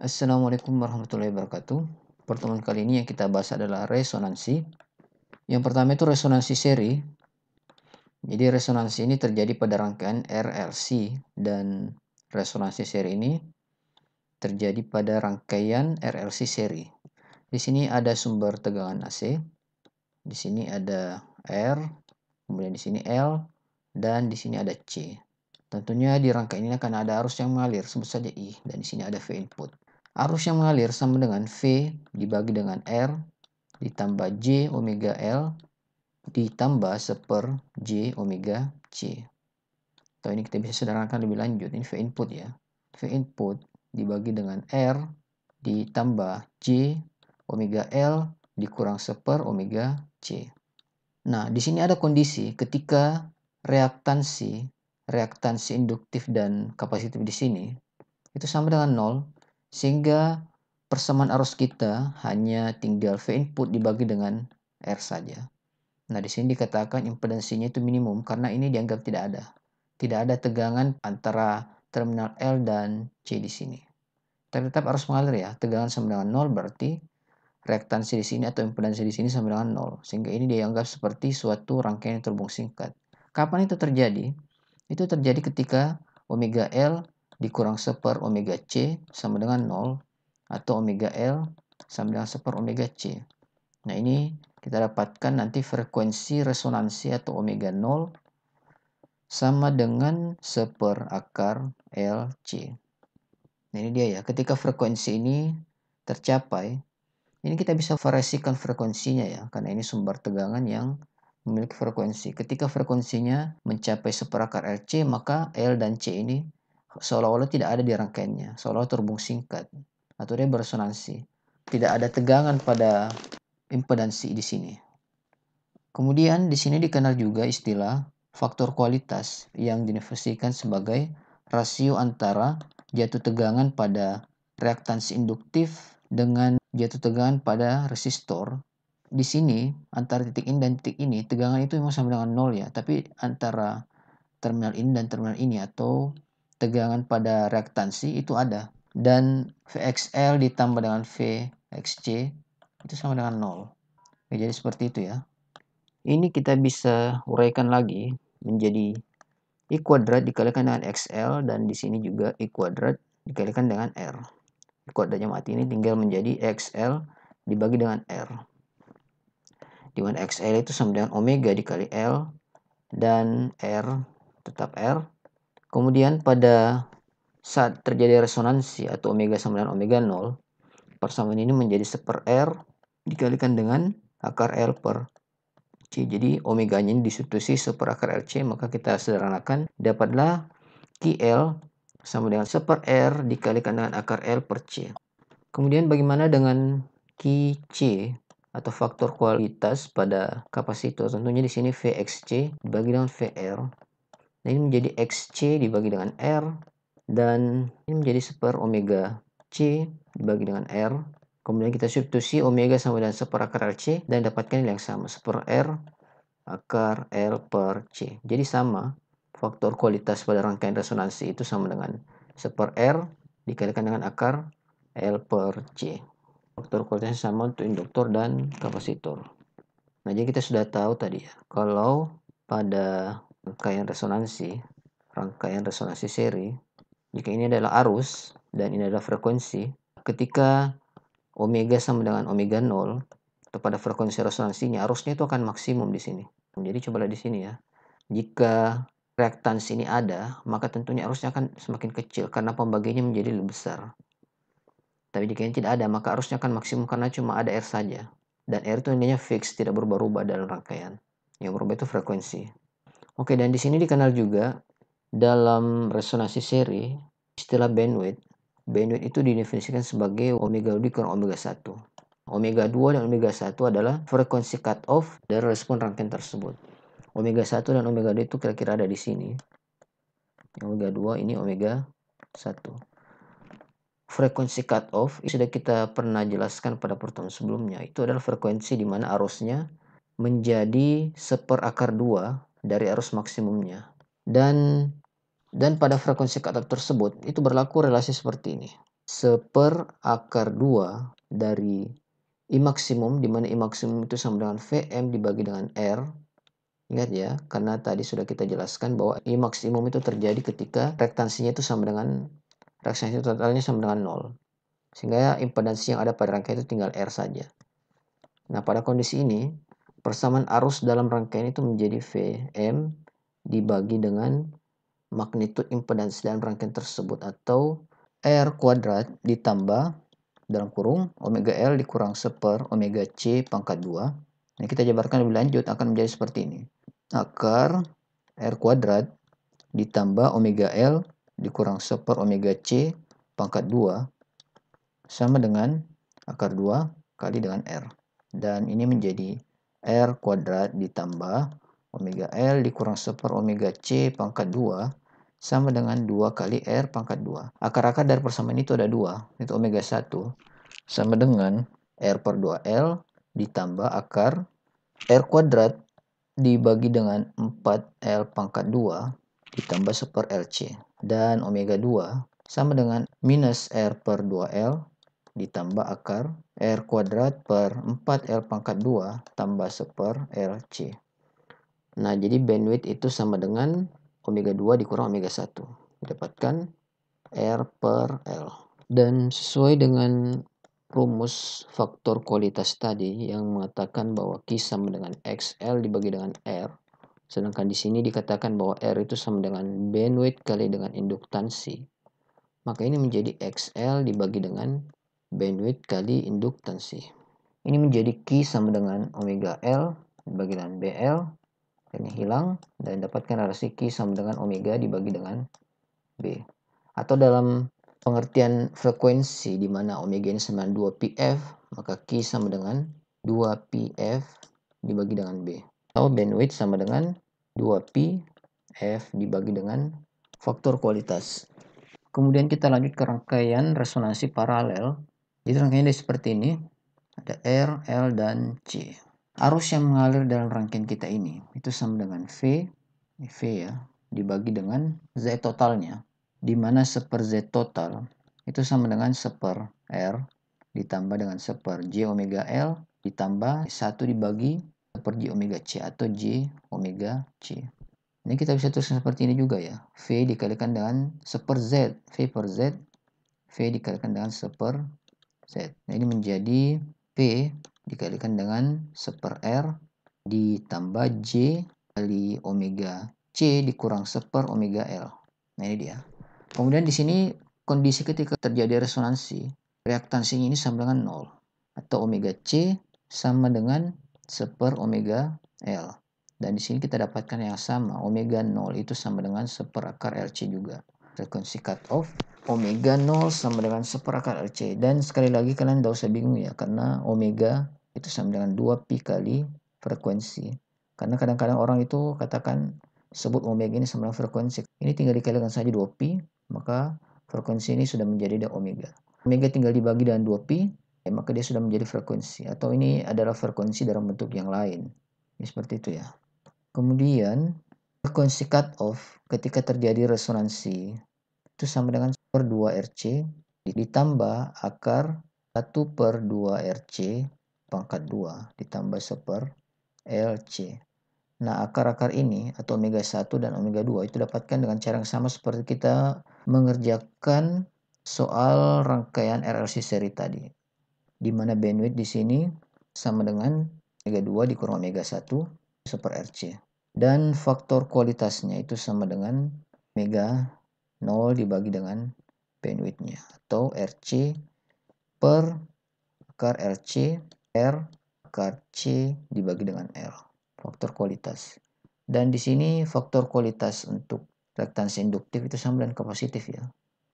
Assalamualaikum warahmatullahi wabarakatuh. Pertemuan kali ini yang kita bahas adalah resonansi. Yang pertama itu resonansi seri. Jadi resonansi ini terjadi pada rangkaian RLC dan resonansi seri ini terjadi pada rangkaian RLC seri. Di sini ada sumber tegangan AC. Di sini ada R, kemudian di sini L, dan di sini ada C. Tentunya di rangka ini akan ada arus yang mengalir, sebut saja I, dan di sini ada V input. Arus yang mengalir sama dengan V dibagi dengan R ditambah J omega L ditambah seper J omega C. Atau ini kita bisa sederhanakan lebih lanjut. Ini V input ya. V input dibagi dengan R ditambah J omega L dikurang seper omega C. Nah, di sini ada kondisi ketika reaktansi, reaktansi induktif dan kapasitif di sini itu sama dengan 0 sehingga persamaan arus kita hanya tinggal V input dibagi dengan R saja. Nah, di sini dikatakan impedansinya itu minimum karena ini dianggap tidak ada. Tidak ada tegangan antara terminal L dan C di sini. Tapi tetap arus mengalir ya. Tegangan sama dengan 0 berarti reaktansi di sini atau impedansi di sini sama dengan 0. Sehingga ini dianggap seperti suatu rangkaian yang terhubung singkat. Kapan itu terjadi? Itu terjadi ketika omega L dikurang seper omega C sama dengan 0 atau omega L sama dengan seper omega C. Nah ini kita dapatkan nanti frekuensi resonansi atau omega 0 sama dengan seper akar LC. Nah ini dia ya, ketika frekuensi ini tercapai, ini kita bisa variasikan frekuensinya ya, karena ini sumber tegangan yang memiliki frekuensi. Ketika frekuensinya mencapai akar LC, maka L dan C ini seolah-olah tidak ada di rangkaiannya, seolah olah terhubung singkat atau dia beresonansi. Tidak ada tegangan pada impedansi di sini. Kemudian di sini dikenal juga istilah faktor kualitas yang didefinisikan sebagai rasio antara jatuh tegangan pada reaktansi induktif dengan jatuh tegangan pada resistor. Di sini antara titik ini dan titik ini tegangan itu memang sama dengan nol ya, tapi antara terminal ini dan terminal ini atau tegangan pada reaktansi itu ada dan VXL ditambah dengan VXC itu sama dengan 0 ya, jadi seperti itu ya ini kita bisa uraikan lagi menjadi I kuadrat dikalikan dengan XL dan di sini juga I kuadrat dikalikan dengan R I kuadratnya mati ini tinggal menjadi XL dibagi dengan R di mana XL itu sama dengan omega dikali L dan R tetap R Kemudian pada saat terjadi resonansi atau omega sama dengan omega 0, persamaan ini menjadi seper R dikalikan dengan akar L per C. Jadi omeganya ini disubstitusi seper per akar LC maka kita sederhanakan dapatlah QL sama dengan seper R dikalikan dengan akar L per C. Kemudian bagaimana dengan QC atau faktor kualitas pada kapasitor? Tentunya di sini VXC dibagi dengan VR Nah, ini menjadi XC dibagi dengan R dan ini menjadi seper omega C dibagi dengan R. Kemudian kita substitusi omega sama dengan seper akar RC dan dapatkan nilai yang sama, seper R akar L per C. Jadi sama, faktor kualitas pada rangkaian resonansi itu sama dengan seper R dikalikan dengan akar L per C. Faktor kualitasnya sama untuk induktor dan kapasitor. Nah, jadi kita sudah tahu tadi ya, kalau pada rangkaian resonansi, rangkaian resonansi seri, jika ini adalah arus dan ini adalah frekuensi, ketika omega sama dengan omega 0, atau pada frekuensi resonansinya, arusnya itu akan maksimum di sini. Jadi cobalah di sini ya. Jika reaktansi ini ada, maka tentunya arusnya akan semakin kecil karena pembagiannya menjadi lebih besar. Tapi jika ini tidak ada, maka arusnya akan maksimum karena cuma ada R saja. Dan R itu nilainya fix, tidak berubah-ubah dalam rangkaian. Yang berubah itu frekuensi. Oke, dan di sini dikenal juga dalam resonansi seri istilah bandwidth. Bandwidth itu didefinisikan sebagai omega kurang omega 1. Omega 2 dan omega 1 adalah frekuensi cut off dari respon rangkaian tersebut. Omega 1 dan omega 2 itu kira-kira ada di sini. Omega 2 ini omega 1 frekuensi cut off sudah kita pernah jelaskan pada pertemuan sebelumnya itu adalah frekuensi di mana arusnya menjadi seper akar dari arus maksimumnya. Dan dan pada frekuensi katap tersebut itu berlaku relasi seperti ini. Seper akar 2 dari I maksimum di mana I maksimum itu sama dengan VM dibagi dengan R. Ingat ya, karena tadi sudah kita jelaskan bahwa I maksimum itu terjadi ketika rektansinya itu sama dengan reaksi totalnya sama dengan 0. Sehingga impedansi yang ada pada rangka itu tinggal R saja. Nah, pada kondisi ini, Persamaan arus dalam rangkaian itu menjadi Vm dibagi dengan magnitud impedansi dalam rangkaian tersebut atau R kuadrat ditambah dalam kurung omega L dikurang seper omega C pangkat 2. Nah, kita jabarkan lebih lanjut akan menjadi seperti ini. Akar R kuadrat ditambah omega L dikurang seper omega C pangkat 2 sama dengan akar 2 kali dengan R. Dan ini menjadi R kuadrat ditambah omega L dikurang seper omega C pangkat 2 sama dengan 2 kali R pangkat 2. Akar-akar dari persamaan itu ada 2, itu omega 1 sama dengan R per 2L ditambah akar R kuadrat dibagi dengan 4L pangkat 2 ditambah seper LC. Dan omega 2 sama dengan minus R per 2L ditambah akar R kuadrat per 4L pangkat 2 tambah 1 per C. Nah, jadi bandwidth itu sama dengan omega 2 dikurang omega 1. Dapatkan R per L. Dan sesuai dengan rumus faktor kualitas tadi yang mengatakan bahwa Q sama dengan XL dibagi dengan R. Sedangkan di sini dikatakan bahwa R itu sama dengan bandwidth kali dengan induktansi. Maka ini menjadi XL dibagi dengan bandwidth kali induktansi. Ini menjadi Q sama dengan omega L dibagi dengan BL, dan hilang, dan dapatkan narasi Q sama dengan omega dibagi dengan B. Atau dalam pengertian frekuensi di mana omega ini sama dengan 2pf, maka Q sama dengan 2pf dibagi dengan B. Atau bandwidth sama dengan 2 PF dibagi dengan faktor kualitas. Kemudian kita lanjut ke rangkaian resonansi paralel jadi rangkaian dia seperti ini. Ada R, L, dan C. Arus yang mengalir dalam rangkaian kita ini itu sama dengan V, V ya, dibagi dengan Z totalnya. Di mana seper Z total itu sama dengan seper R ditambah dengan seper J omega L ditambah 1 dibagi seper J omega C atau J omega C. Ini kita bisa tulis seperti ini juga ya. V dikalikan dengan seper Z. V per Z. V dikalikan dengan seper Z. Nah, ini menjadi P dikalikan dengan 1 per R ditambah J kali omega C dikurang 1 per omega L. Nah, ini dia. Kemudian di sini kondisi ketika terjadi resonansi, reaktansinya ini sama dengan 0. Atau omega C sama dengan 1 per omega L. Dan di sini kita dapatkan yang sama, omega 0 itu sama dengan 1 per akar RC juga. Frekuensi cut off omega 0 sama dengan seperangkat RC. Dan sekali lagi kalian tidak usah bingung ya, karena omega itu sama dengan 2pi kali frekuensi. Karena kadang-kadang orang itu katakan sebut omega ini sama dengan frekuensi. Ini tinggal dikalikan saja 2pi, maka frekuensi ini sudah menjadi omega. Omega tinggal dibagi dengan 2pi, ya, maka dia sudah menjadi frekuensi. Atau ini adalah frekuensi dalam bentuk yang lain. ini ya, seperti itu ya. Kemudian, frekuensi cut-off ketika terjadi resonansi itu sama dengan per 2RC ditambah akar 1 per 2RC pangkat 2 ditambah 1 per LC. Nah, akar-akar ini atau omega 1 dan omega 2 itu dapatkan dengan cara yang sama seperti kita mengerjakan soal rangkaian RLC seri tadi. Di mana bandwidth di sini sama dengan omega 2 dikurang omega 1 super RC. Dan faktor kualitasnya itu sama dengan omega 0 dibagi dengan bandwidthnya atau RC per akar RC R akar C dibagi dengan L faktor kualitas dan di sini faktor kualitas untuk reaktansi induktif itu sama dengan kapasitif ya